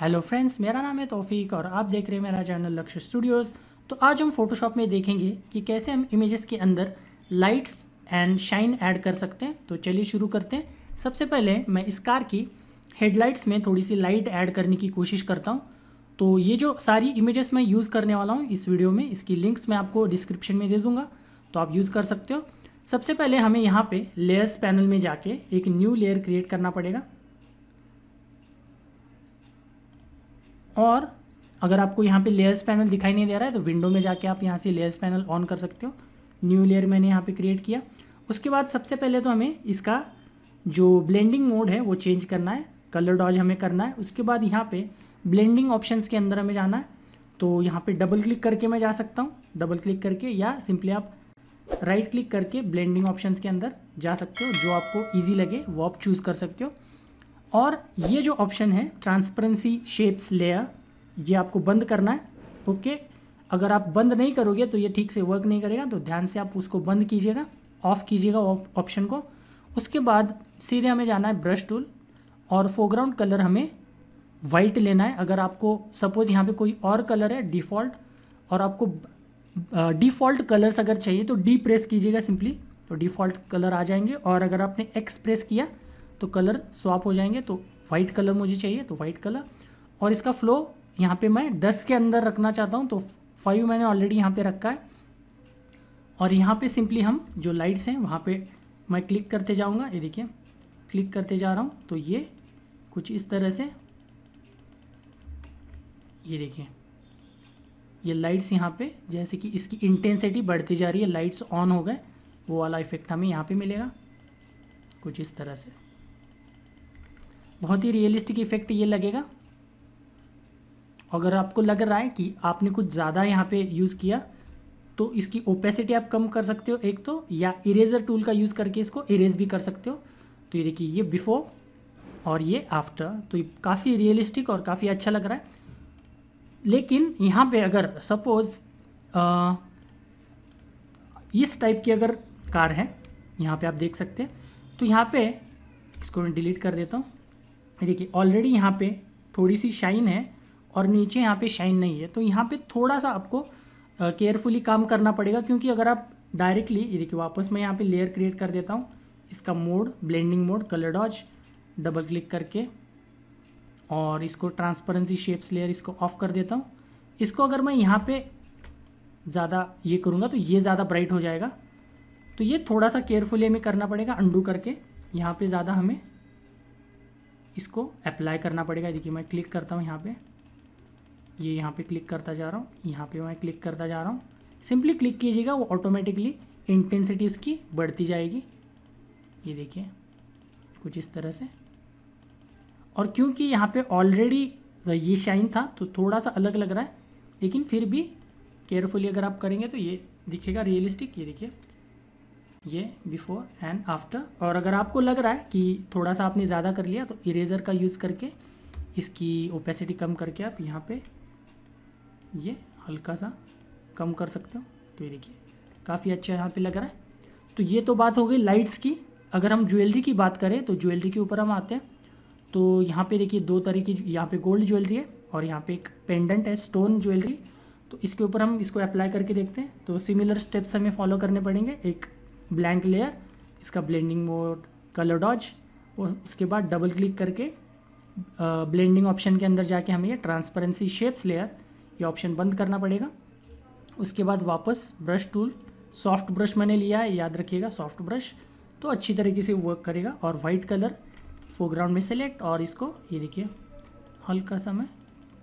hello friends मेरा नाम है तौफीक और आप देख रहे हैं मेरा चैनल लक्ष्य स्टूडियोज़ तो आज हम फोटोशॉप में देखेंगे कि कैसे हम इमेजेस के अंदर लाइट्स एंड शाइन ऐड कर सकते हैं तो चलिए शुरू करते हैं सबसे पहले मैं इस कार की हेडलाइट्स में थोड़ी सी लाइट ऐड करने की कोशिश करता हूँ तो ये जो सारी इमेजेस मैं यूज़ करने वाला हूँ इस वीडियो में इसकी लिंक्स मैं आपको डिस्क्रिप्शन में दे दूँगा तो आप यूज़ कर सकते हो सबसे पहले हमें यहाँ पे लेयर्स पैनल में जाके एक न्यू लेयर क्रिएट करना पड़ेगा और अगर आपको यहाँ पे लेयर्स पैनल दिखाई नहीं दे रहा है तो विंडो में जाके आप यहाँ से लेयर्स पैनल ऑन कर सकते हो न्यू लेयर मैंने यहाँ पे क्रिएट किया उसके बाद सबसे पहले तो हमें इसका जो ब्लेंडिंग मोड है वो चेंज करना है कलर डॉज हमें करना है उसके बाद यहाँ पर ब्लेंडिंग ऑप्शन के अंदर हमें जाना है तो यहाँ पर डबल क्लिक करके मैं जा सकता हूँ डबल क्लिक करके या सिंपली आप राइट क्लिक करके ब्लेंडिंग ऑप्शंस के अंदर जा सकते हो जो आपको ईजी लगे वो आप चूज़ कर सकते हो और ये जो ऑप्शन है ट्रांसपेरेंसी शेप्स लेयर ये आपको बंद करना है ओके अगर आप बंद नहीं करोगे तो ये ठीक से वर्क नहीं करेगा तो ध्यान से आप उसको बंद कीजिएगा ऑफ़ कीजिएगा ऑप्शन को उसके बाद सीधे हमें जाना है ब्रश टूल और फोरग्राउंड कलर हमें वाइट लेना है अगर आपको सपोज़ यहाँ पे कोई और कलर है डिफ़ॉल्ट और आपको डिफ़ॉल्ट कलर्स अगर चाहिए तो डी प्रेस कीजिएगा सिंपली तो डिफ़ॉल्ट कलर आ जाएंगे और अगर आपने एक्स प्रेस किया तो कलर स्वाप हो जाएंगे तो वाइट कलर मुझे चाहिए तो वाइट कलर और इसका फ्लो यहाँ पे मैं दस के अंदर रखना चाहता हूँ तो फाइव मैंने ऑलरेडी यहाँ पे रखा है और यहाँ पे सिंपली हम जो लाइट्स हैं वहाँ पे मैं क्लिक करते जाऊँगा ये देखिए क्लिक करते जा रहा हूँ तो ये कुछ इस तरह से ये देखिए ये लाइट्स यहाँ पे जैसे कि इसकी इंटेंसिटी बढ़ती जा रही है लाइट्स ऑन हो गए वो वाला इफेक्ट हमें यहाँ पे मिलेगा कुछ इस तरह से बहुत ही रियलिस्टिक इफेक्ट ये लगेगा अगर आपको लग रहा है कि आपने कुछ ज़्यादा यहाँ पे यूज़ किया तो इसकी ओपेसिटी आप कम कर सकते हो एक तो या इरेजर टूल का यूज़ करके इसको इरेज भी कर सकते हो तो ये देखिए ये बिफोर और ये आफ्टर तो ये काफ़ी रियलिस्टिक और काफ़ी अच्छा लग रहा है लेकिन यहाँ पे अगर सपोज़ इस टाइप की अगर कार है यहाँ पे आप देख सकते हैं तो यहाँ पे इसको मैं डिलीट कर देता हूँ देखिए ऑलरेडी यहाँ पे थोड़ी सी शाइन है और नीचे यहाँ पे शाइन नहीं है तो यहाँ पे थोड़ा सा आपको केयरफुली काम करना पड़ेगा क्योंकि अगर आप डायरेक्टली ये देखिए वापस मैं यहाँ पे लेयर क्रिएट कर देता हूँ इसका mode blending mode colour dodge double click करके और इसको ट्रांसपेरेंसी शेप्स लेयर इसको ऑफ कर देता हूँ इसको अगर मैं यहाँ पे ज़्यादा ये करूँगा तो ये ज़्यादा ब्राइट हो जाएगा तो ये थोड़ा सा केयरफुली हमें करना पड़ेगा अंडू करके यहाँ पे ज़्यादा हमें इसको अप्लाई करना पड़ेगा देखिए मैं क्लिक करता हूँ यहाँ पे ये यहाँ पे क्लिक करता जा रहा हूँ यहाँ पे मैं क्लिक करता जा रहा हूँ सिंपली क्लिक कीजिएगा वो ऑटोमेटिकली इंटेंसिटी उसकी बढ़ती जाएगी ये देखिए कुछ इस तरह से और क्योंकि यहाँ पे ऑलरेडी ये शाइन था तो थोड़ा सा अलग लग रहा है लेकिन फिर भी केयरफुली अगर आप करेंगे तो ये दिखेगा रियलिस्टिक ये देखिए ये बिफोर एंड आफ्टर और अगर आपको लग रहा है कि थोड़ा सा आपने ज़्यादा कर लिया तो इरेज़र का यूज़ करके इसकी ओपेसिटी कम करके आप यहाँ पे ये हल्का सा कम कर सकते हो तो ये देखिए काफ़ी अच्छा यहाँ पे लग रहा है तो ये तो बात हो गई लाइट्स की अगर हम ज्वेलरी की बात करें तो ज्वेलरी के ऊपर हम आते हैं तो यहाँ पे देखिए दो तरह की यहाँ पे गोल्ड ज्वेलरी है और यहाँ पे एक पेंडेंट है स्टोन ज्वेलरी तो इसके ऊपर हम इसको अप्लाई करके देखते हैं तो सिमिलर स्टेप्स हमें फॉलो करने पड़ेंगे एक ब्लैंक लेयर इसका ब्लेंडिंग मोड कलर डॉज और उसके बाद डबल क्लिक करके ब्लेंडिंग ऑप्शन के अंदर जाके हमें ये ट्रांसपेरेंसी शेप्स लेयर ये ऑप्शन बंद करना पड़ेगा उसके बाद वापस ब्रश टूल सॉफ्ट ब्रश मैंने लिया है याद रखिएगा सॉफ्ट ब्रश तो अच्छी तरीके से वर्क करेगा और वाइट कलर फोरग्राउंड में सेलेक्ट और इसको ये देखिए हल्का सा मैं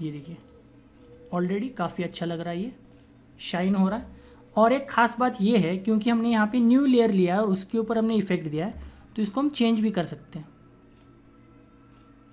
ये देखिए ऑलरेडी काफ़ी अच्छा लग रहा है ये शाइन हो रहा है और एक ख़ास बात ये है क्योंकि हमने यहाँ पे न्यू लेयर लिया है और उसके ऊपर हमने इफेक्ट दिया है तो इसको हम चेंज भी कर सकते हैं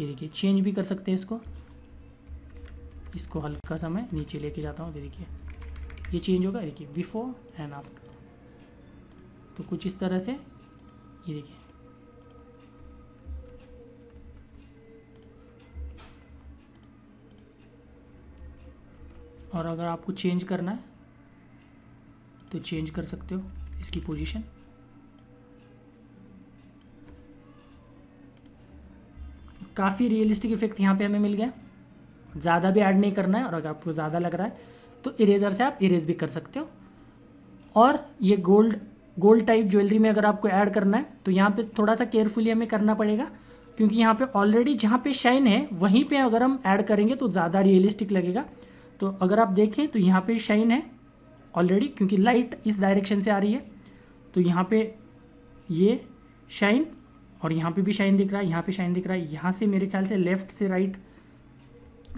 ये देखिए चेंज भी कर सकते हैं इसको इसको हल्का सा मैं नीचे लेके जाता हूँ देखिए ये चेंज होगा देखिए बिफोर एंड आफ्टर तो कुछ इस तरह से ये देखिए और अगर आपको चेंज करना है तो चेंज कर सकते हो इसकी पोजीशन काफ़ी रियलिस्टिक इफेक्ट यहाँ पे हमें मिल गया ज़्यादा भी ऐड नहीं करना है और अगर आपको ज़्यादा लग रहा है तो इरेजर से आप इरेज भी कर सकते हो और ये गोल्ड गोल्ड टाइप ज्वेलरी में अगर आपको ऐड करना है तो यहाँ पे थोड़ा सा केयरफुली हमें करना पड़ेगा क्योंकि यहाँ पे ऑलरेडी जहाँ पे शाइन है वहीं पे अगर हम ऐड करेंगे तो ज़्यादा रियलिस्टिक लगेगा तो अगर आप देखें तो यहाँ पे शाइन है ऑलरेडी क्योंकि लाइट इस डायरेक्शन से आ रही है तो यहाँ पे ये शाइन और यहाँ पे भी शाइन दिख रहा है यहाँ पे शाइन दिख रहा है यहाँ से मेरे ख्याल से लेफ़्ट से राइट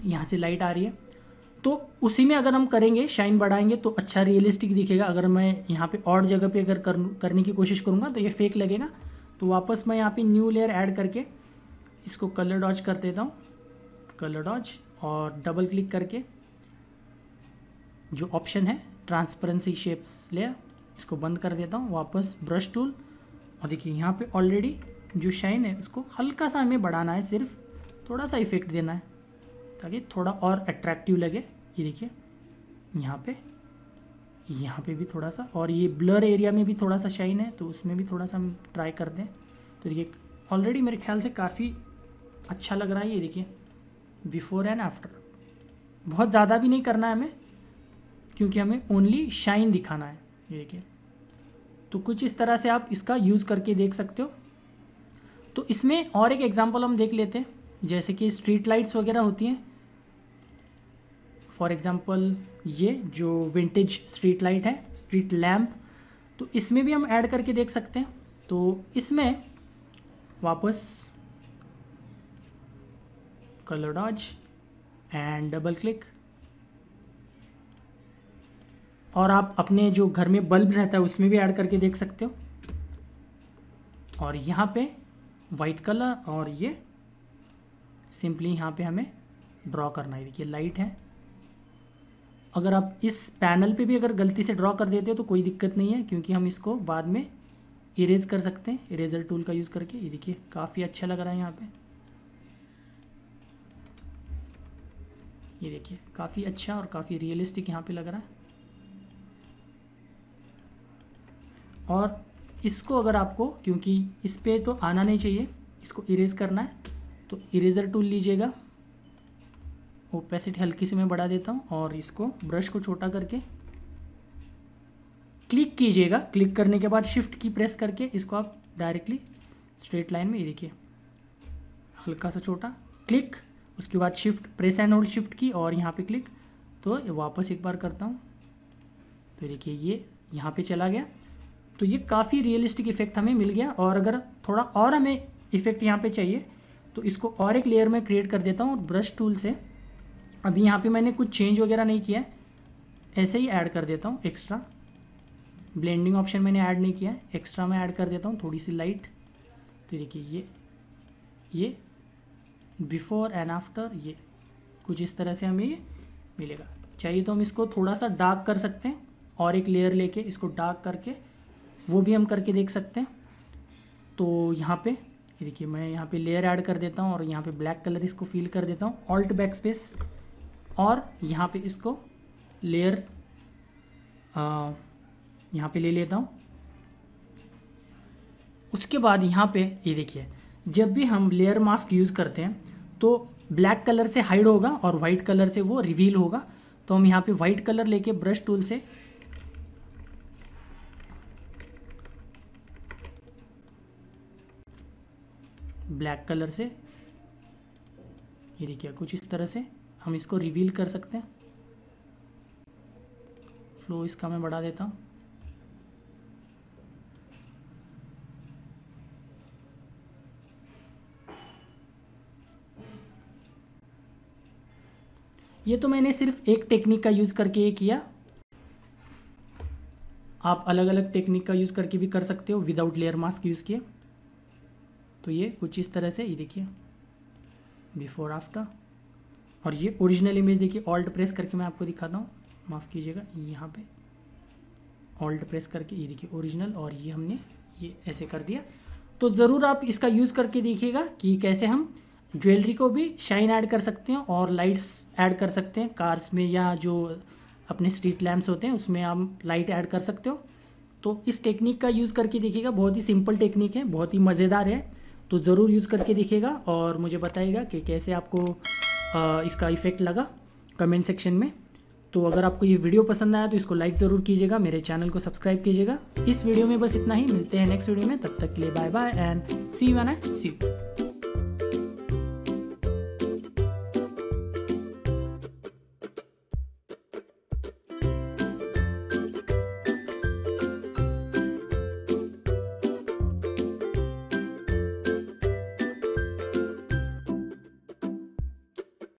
यहाँ से लाइट आ रही है तो उसी में अगर हम करेंगे शाइन बढ़ाएंगे तो अच्छा रियलिस्टिक दिखेगा अगर मैं यहाँ पे और जगह पे अगर कर, करने की कोशिश करूँगा तो ये फेक लगेगा तो वापस मैं यहाँ पे न्यू लेयर ऐड करके इसको कलर डॉच कर देता हूँ कलर डॉच और डबल क्लिक करके जो ऑप्शन है ट्रांसपेरेंसी शेप्स लेयर इसको बंद कर देता हूँ वापस ब्रश टूल और देखिए यहाँ पे ऑलरेडी जो शाइन है उसको हल्का सा हमें बढ़ाना है सिर्फ थोड़ा सा इफेक्ट देना है ताकि थोड़ा और अट्रैक्टिव लगे ये देखिए यहाँ पे यहाँ पे भी थोड़ा सा और ये ब्लर एरिया में भी थोड़ा सा शाइन है तो उसमें भी थोड़ा सा हम ट्राई कर दें तो देखिए ऑलरेडी मेरे ख्याल से काफ़ी अच्छा लग रहा है ये देखिए बिफोर एंड आफ्टर बहुत ज़्यादा भी नहीं करना है हमें क्योंकि हमें ओनली शाइन दिखाना है ये देखिए तो कुछ इस तरह से आप इसका यूज़ करके देख सकते हो तो इसमें और एक एग्जाम्पल हम देख लेते हैं जैसे कि स्ट्रीट लाइट्स वगैरह होती हैं फॉर एग्ज़ाम्पल ये जो विंटेज स्ट्रीट लाइट है स्ट्रीट लैम्प तो इसमें भी हम ऐड करके देख सकते हैं तो इसमें वापस colour dodge and double click और आप अपने जो घर में बल्ब रहता है उसमें भी ऐड करके देख सकते हो और यहाँ पे वाइट कलर और ये सिंपली यहाँ पे हमें ड्रॉ करना है देखिए लाइट है अगर आप इस पैनल पे भी अगर गलती से ड्रॉ कर देते हो तो कोई दिक्कत नहीं है क्योंकि हम इसको बाद में इरेज कर सकते हैं इरेजर टूल का यूज़ करके ये देखिए काफ़ी अच्छा लग रहा है यहाँ पे ये देखिए काफ़ी अच्छा और काफ़ी रियलिस्टिक यहाँ पे लग रहा है और इसको अगर आपको क्योंकि इस पर तो आना नहीं चाहिए इसको इरेज करना है तो इरेज़र टूल लीजिएगा ओपेसिटी हल्की से मैं बढ़ा देता हूँ और इसको ब्रश को छोटा करके क्लिक कीजिएगा क्लिक करने के बाद शिफ्ट की प्रेस करके इसको आप डायरेक्टली स्ट्रेट लाइन में ये देखिए हल्का सा छोटा क्लिक उसके बाद shift press and hold shift key और यहाँ पे क्लिक तो वापस एक बार करता हूँ तो देखिए ये यहाँ पे चला गया तो ये काफ़ी रियलिस्टिक इफेक्ट हमें मिल गया और अगर थोड़ा और हमें इफेक्ट यहाँ पे चाहिए तो इसको और एक लेयर में क्रिएट कर देता हूँ ब्रश टूल से अभी यहाँ पे मैंने कुछ चेंज वगैरह नहीं किया है ऐसे ही ऐड कर देता हूँ एक्स्ट्रा ब्लेंडिंग ऑप्शन मैंने ऐड नहीं किया है एक्स्ट्रा मैं ऐड कर देता हूँ थोड़ी सी लाइट तो देखिए ये ये बिफोर एंड आफ्टर ये कुछ इस तरह से हमें ये मिलेगा चाहिए तो हम इसको थोड़ा सा डार्क कर सकते हैं और एक लेयर लेके इसको डार्क करके वो भी हम करके देख सकते हैं तो यहाँ पे ये देखिए मैं यहाँ पे लेयर ऐड कर देता हूँ और यहाँ पे ब्लैक कलर इसको फील कर देता हूँ ऑल्ट बैक स्पेस और यहाँ पे इसको लेयर यहाँ पे ले लेता हूँ उसके बाद यहाँ पे ये देखिए जब भी हम लेयर मास्क यूज़ करते हैं तो ब्लैक कलर से हाइड होगा और वाइट कलर से वो रिवील होगा तो हम यहाँ पे वाइट कलर लेके ब्रश टूल से ब्लैक कलर से ये देखिए कुछ इस तरह से हम इसको रिवील कर सकते हैं फ्लो इसका मैं बढ़ा देता हूँ ये तो मैंने सिर्फ एक टेक्निक का यूज़ करके ये किया आप अलग अलग टेक्निक का यूज़ करके भी कर सकते हो विदाउट लेयर मास्क यूज़ किए तो ये कुछ इस तरह से ये देखिए बिफोर आफ्टर और ये ओरिजिनल इमेज देखिए ऑल्ट प्रेस करके मैं आपको दिखाता हूँ माफ़ कीजिएगा यहाँ पे ऑल्ट प्रेस करके ये देखिए ओरिजिनल और ये हमने ये ऐसे कर दिया तो ज़रूर आप इसका यूज़ करके देखिएगा कि कैसे हम ज्वेलरी को भी शाइन ऐड कर सकते हैं और लाइट्स ऐड कर सकते हैं कार्स में या जो अपने स्ट्रीट लैम्प्स होते हैं उसमें आप लाइट ऐड कर सकते हो तो इस टेक्निक का यूज़ करके देखिएगा बहुत ही सिंपल टेक्निक है बहुत ही मज़ेदार है तो ज़रूर यूज़ करके दिखेगा और मुझे बताइएगा कि कैसे आपको आ, इसका इफ़ेक्ट लगा कमेंट सेक्शन में तो अगर आपको ये वीडियो पसंद आया तो इसको लाइक ज़रूर कीजिएगा मेरे चैनल को सब्सक्राइब कीजिएगा इस वीडियो में बस इतना ही मिलते हैं नेक्स्ट वीडियो में तब तक के लिए bye bye and see one I see you